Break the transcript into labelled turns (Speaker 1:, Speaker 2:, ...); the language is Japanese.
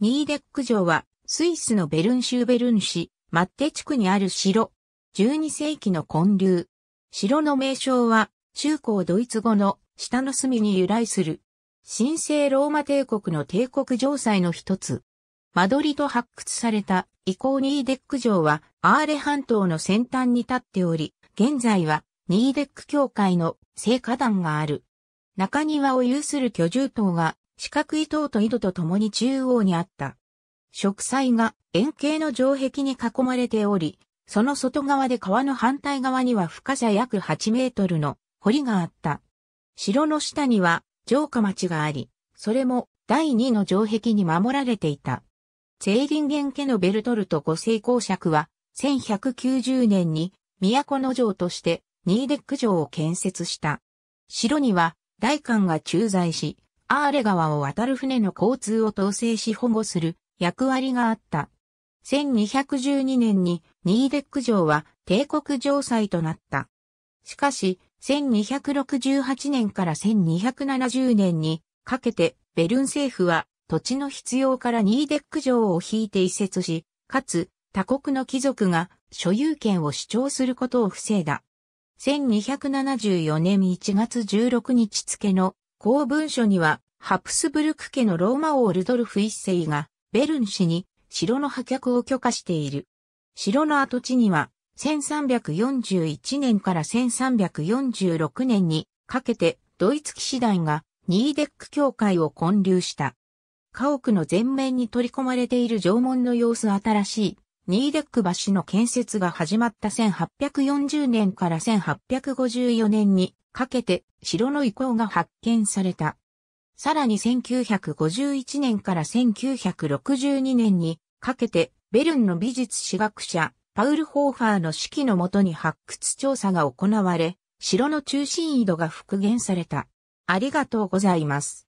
Speaker 1: ニーデック城は、スイスのベルン州ベルン市、マッテ地区にある城。12世紀の建立。城の名称は、中高ドイツ語の下の隅に由来する。神聖ローマ帝国の帝国城塞の一つ。間取りと発掘された遺構ニーデック城は、アーレ半島の先端に立っており、現在は、ニーデック教会の聖火団がある。中庭を有する居住棟が四角い塔と井戸と共に中央にあった。植栽が円形の城壁に囲まれており、その外側で川の反対側には深さ約8メートルの堀があった。城の下には城下町があり、それも第二の城壁に守られていた。ゼーリンゲン家のベルトルト五世公爵は、1190年に都の城としてニーデック城を建設した。城には大官が駐在し、アーレ川を渡る船の交通を統制し保護する役割があった。1212年にニーデック城は帝国城塞となった。しかし、1268年から1270年にかけてベルン政府は土地の必要からニーデック城を引いて移設し、かつ他国の貴族が所有権を主張することを防いだ。1274年1月16日付の公文書には、ハプスブルク家のローマ王ルドルフ一世が、ベルン氏に城の破却を許可している。城の跡地には、1341年から1346年にかけてドイツ騎士団がニーデック教会を建立した。家屋の前面に取り込まれている縄文の様子新しいニーデック橋の建設が始まった1840年から1854年にかけて城の遺構が発見された。さらに1951年から1962年にかけてベルンの美術史学者パウル・ホーファーの指揮のもとに発掘調査が行われ、城の中心移動が復元された。ありがとうございます。